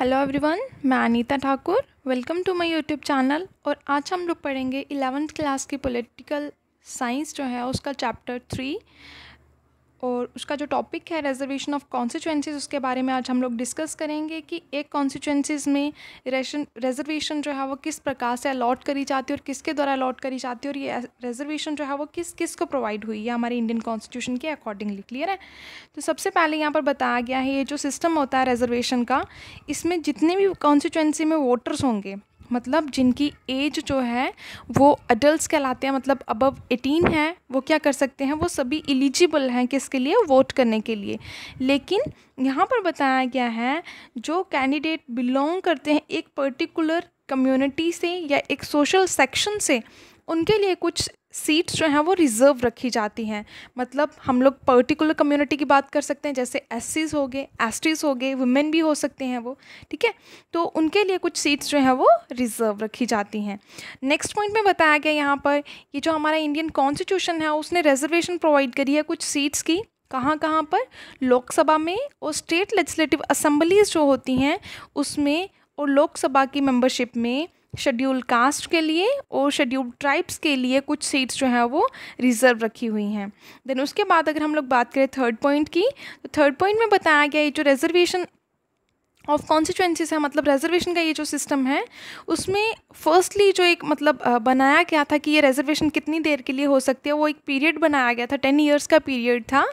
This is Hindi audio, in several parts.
हेलो एवरीवन मैं Anita Thakur welcome to my YouTube channel और आज हम लोग पढ़ेंगे इलेवेंथ क्लास की पॉलिटिकल साइंस जो है उसका चैप्टर थ्री और उसका जो टॉपिक है रिजर्वेशन ऑफ कॉन्स्टिट्यूंसीज उसके बारे में आज हम लोग डिस्कस करेंगे कि एक कॉन्स्टिट्यूंसीज में रेशन रिजर्वेशन जो है वो किस प्रकार से अलॉट करी जाती है और किसके द्वारा अलॉट करी जाती है और ये रिजर्वेशन जो है वो किस किस को प्रोवाइड हुई है हमारे इंडियन कॉन्स्टिट्यूशन के अकॉर्डिंगली क्लियर है तो सबसे पहले यहाँ पर बताया गया है ये जो सिस्टम होता है रिजर्वेशन का इसमें जितने भी कॉन्स्टिट्यूंसी में वोटर्स होंगे मतलब जिनकी एज जो है वो अडल्ट कहलाते हैं मतलब अबव एटीन है वो क्या कर सकते हैं वो सभी एलिजिबल हैं किसके लिए वोट करने के लिए लेकिन यहाँ पर बताया गया है जो कैंडिडेट बिलोंग करते हैं एक पर्टिकुलर कम्युनिटी से या एक सोशल सेक्शन से उनके लिए कुछ सीट्स जो हैं वो रिज़र्व रखी जाती हैं मतलब हम लोग पर्टिकुलर कम्युनिटी की बात कर सकते हैं जैसे एस हो गए एस हो गए वुमेन भी हो सकते हैं वो ठीक है तो उनके लिए कुछ सीट्स जो हैं वो रिज़र्व रखी जाती हैं नेक्स्ट पॉइंट में बताया गया यहाँ पर ये जो हमारा इंडियन कॉन्स्टिट्यूशन है उसने रिजर्वेशन प्रोवाइड करी है कुछ सीट्स की कहाँ कहाँ पर लोकसभा में और स्टेट लेजिस्लेटिव असम्बलीज जो होती हैं उसमें और लोकसभा की मेंबरशिप में शेड्यूल कास्ट के लिए और शेड्यूल ट्राइब्स के लिए कुछ सीट्स जो हैं वो रिज़र्व रखी हुई हैं देन उसके बाद अगर हम लोग बात करें थर्ड पॉइंट की तो थर्ड पॉइंट में बताया गया ये जो रिजर्वेशन ऑफ कॉन्स्टिट्यूंसीज है मतलब रिजर्वेशन का ये जो सिस्टम है उसमें फर्स्टली जो एक मतलब बनाया गया था कि ये रिजर्वेशन कितनी देर के लिए हो सकती है वो एक पीरियड बनाया गया था टेन ईयर्स का पीरियड था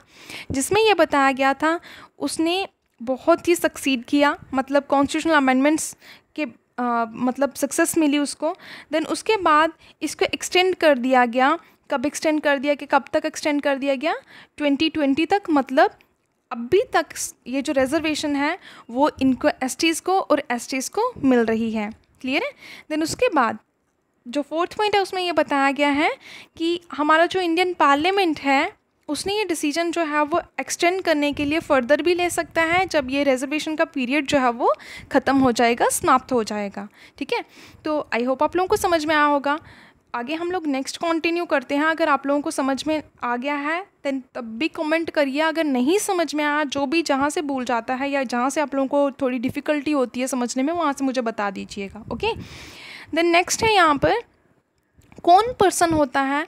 जिसमें यह बताया गया था उसने बहुत ही सक्सीड किया मतलब कॉन्स्टिट्यूशनल अमेंडमेंट्स के आ, मतलब सक्सेस मिली उसको देन उसके बाद इसको एक्सटेंड कर दिया गया कब एक्सटेंड कर दिया कि कब तक एक्सटेंड कर दिया गया 2020 तक मतलब अभी तक ये जो रिजर्वेशन है वो इनको एस को और एस को मिल रही है क्लियर है देन उसके बाद जो फोर्थ पॉइंट है उसमें ये बताया गया है कि हमारा जो इंडियन पार्लियामेंट है उसने ये डिसीजन जो है वो एक्सटेंड करने के लिए फ़र्दर भी ले सकता है जब ये रिजर्वेशन का पीरियड जो है वो ख़त्म हो जाएगा समाप्त हो जाएगा ठीक है तो आई होप आप लोगों को समझ में आया होगा आगे हम लोग नेक्स्ट कंटिन्यू करते हैं अगर आप लोगों को समझ में आ गया है देन तब भी कमेंट करिए अगर नहीं समझ में आया जो भी जहाँ से भूल जाता है या जहाँ से आप लोगों को थोड़ी डिफ़िकल्टी होती है समझने में वहाँ से मुझे बता दीजिएगा ओके देन नेक्स्ट है यहाँ पर कौन पर्सन होता है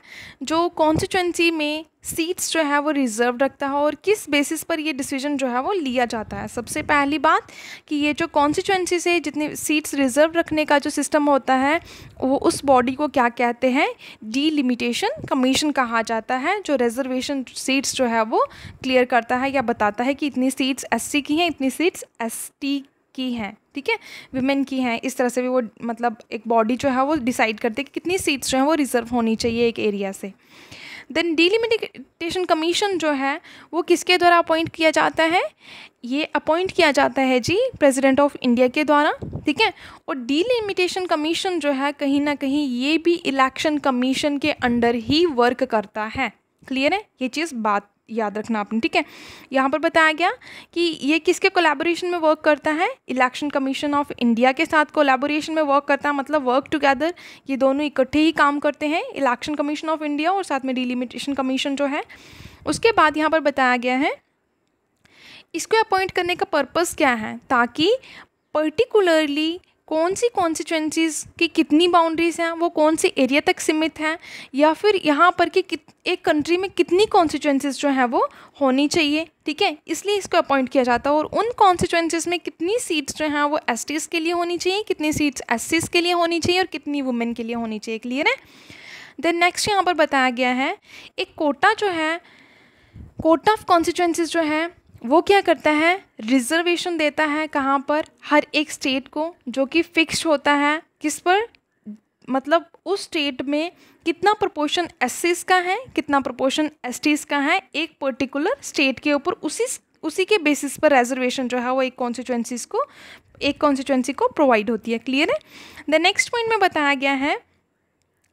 जो कॉन्स्टिट्यूंसी में सीट्स जो है वो रिज़र्व रखता है और किस बेसिस पर ये डिसीजन जो है वो लिया जाता है सबसे पहली बात कि ये जो कॉन्स्टिट्यूंसी से जितनी सीट्स रिज़र्व रखने का जो सिस्टम होता है वो उस बॉडी को क्या कहते हैं डीलिमिटेशन कमीशन कहा जाता है जो रिजर्वेशन सीट्स जो है वो क्लियर करता है या बताता है कि इतनी सीट्स सी की हैं इतनी सीट्स टी की हैं ठीक है विमेन की हैं इस तरह से भी वो मतलब एक बॉडी जो है वो डिसाइड करते हैं कि कितनी सीट्स जो हैं वो रिजर्व होनी चाहिए एक एरिया से देन डिलिमिटेशन कमीशन जो है वो किसके द्वारा अपॉइंट किया जाता है ये अपॉइंट किया जाता है जी प्रेसिडेंट ऑफ इंडिया के द्वारा ठीक है और डिलिमिटेशन कमीशन जो है कहीं ना कहीं ये भी इलेक्शन कमीशन के अंडर ही वर्क करता है क्लियर है ये चीज़ बात याद रखना आपने ठीक है यहाँ पर बताया गया कि ये किसके कोलैबोरेशन में वर्क करता है इलेक्शन कमीशन ऑफ इंडिया के साथ कोलैबोरेशन में वर्क करता है मतलब वर्क टुगेदर ये दोनों इकट्ठे ही काम करते हैं इलेक्शन कमीशन ऑफ इंडिया और साथ में डिलिमिटेशन कमीशन जो है उसके बाद यहाँ पर बताया गया है इसको अपॉइंट करने का पर्पज़ क्या है ताकि पर्टिकुलरली कौन सी कॉन्स्टिट्यूंसीज की कितनी बाउंड्रीज हैं वो कौन से एरिया तक सीमित हैं या फिर यहाँ पर कि एक कंट्री में कितनी कॉन्स्टिट्यूंसीज जो हैं वो होनी चाहिए ठीक है इसलिए इसको अपॉइंट किया जाता है और उन कॉन्स्टिट्यूंसीज में कितनी सीट्स जो हैं वो एस के लिए होनी चाहिए कितनी सीट्स एस के लिए होनी चाहिए और कितनी वुमेन के लिए होनी चाहिए क्लियर है देन नेक्स्ट यहाँ पर बताया गया है एक कोटा जो है कोटा ऑफ कॉन्स्टिट्यूंसीज जो है वो क्या करता है रिजर्वेशन देता है कहाँ पर हर एक स्टेट को जो कि फिक्स्ड होता है किस पर मतलब उस स्टेट में कितना प्रपोर्शन एस का है कितना प्रोपोर्शन एस का है एक पर्टिकुलर स्टेट के ऊपर उसी उसी के बेसिस पर रिजर्वेशन जो है वो एक कॉन्स्टिट्युएंसीज को एक कॉन्स्टिट्युएंसी को प्रोवाइड होती है क्लियर है द नेक्स्ट पॉइंट में बताया गया है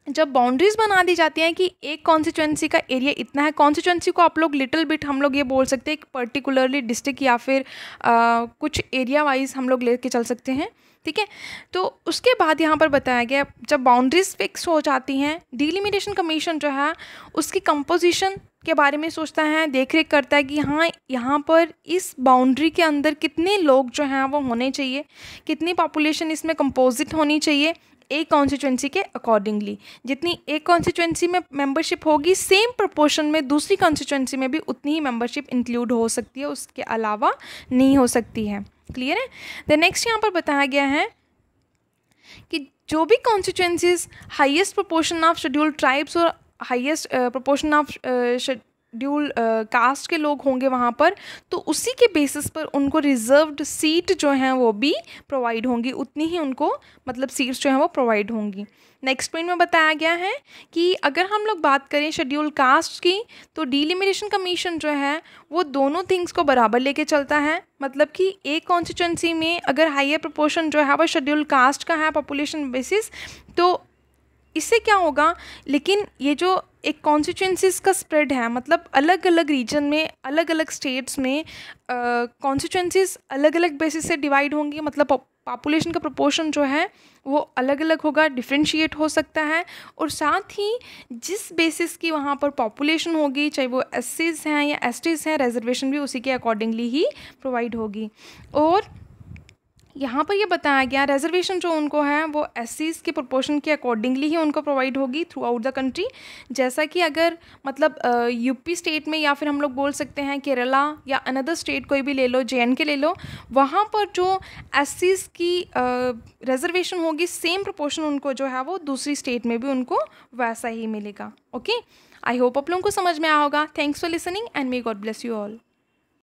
जब बाउंड्रीज़ बना दी जाती हैं कि एक कॉन्स्टिट्यूंसी का एरिया इतना है कॉन्स्टिट्यूंसी को आप लोग लिटिल बिट हम लोग ये बोल सकते हैं पर्टिकुलरली डिस्ट्रिक्ट या फिर आ, कुछ एरिया वाइज हम लोग लेके चल सकते हैं ठीक है तो उसके बाद यहाँ पर बताया गया जब बाउंड्रीज़ फिक्स हो जाती हैं डिलिमिटेशन कमीशन जो है उसकी कंपोजिशन के बारे में सोचता है देख रेख करता है कि हाँ यहाँ पर इस बाउंड्री के अंदर कितने लोग जो हैं वो होने चाहिए कितनी पॉपुलेशन इसमें कंपोजिट होनी चाहिए एक कॉन्स्टिट्युएंसी के अकॉर्डिंगली जितनी एक कॉन्स्टिट्युएंसी में मेंबरशिप होगी सेम प्रपोर्शन में दूसरी कॉन्स्टिट्युएंसी में भी उतनी ही मेंबरशिप इंक्लूड हो सकती है उसके अलावा नहीं हो सकती है क्लियर है द नेक्स्ट यहाँ पर बताया गया है कि जो भी constituencies highest proportion of schedule tribes और highest proportion of schedule caste uh, के लोग होंगे वहाँ पर तो उसी के बेसिस पर उनको रिजर्व्ड सीट जो हैं वो भी प्रोवाइड होंगी उतनी ही उनको मतलब सीट्स जो हैं वो प्रोवाइड होंगी नेक्स्ट पॉइंट में बताया गया है कि अगर हम लोग बात करें शेड्यूल कास्ट की तो डीलिमिटेशन कमीशन जो है वो दोनों थिंग्स को बराबर लेके चलता है मतलब कि एक कॉन्स्टिट्यूंसी में अगर हाइयर प्रपोर्शन जो है वो शेड्यूल कास्ट का है पॉपुलेशन बेसिस तो इससे क्या होगा लेकिन ये जो एक कॉन्स्टिट्यूंसीज का स्प्रेड है मतलब अलग अलग रीजन में अलग अलग स्टेट्स में कॉन्स्टिट्यूंसीज अलग अलग बेसिस से डिवाइड होंगी मतलब पॉपुलेशन का प्रोपोर्शन जो है वो अलग अलग होगा डिफ्रेंशिएट हो सकता है और साथ ही जिस बेसिस की वहाँ पर पॉपुलेशन होगी चाहे वो एस हैं या एस हैं रिजर्वेशन भी उसी के अकॉर्डिंगली ही प्रोवाइड होगी और यहाँ पर ये यह बताया गया रिजर्वेशन जो उनको है वो एस के प्रोपोर्शन के अकॉर्डिंगली ही उनको प्रोवाइड होगी थ्रू आउट द कंट्री जैसा कि अगर मतलब यूपी स्टेट में या फिर हम लोग बोल सकते हैं केरला या अनदर स्टेट कोई भी ले लो जे के ले लो वहाँ पर जो एस की रिजर्वेशन होगी सेम प्रोपोर्शन उनको जो है वो दूसरी स्टेट में भी उनको वैसा ही मिलेगा ओके आई होप आप लोगों को समझ में आया होगा thanks for listening and may God bless you all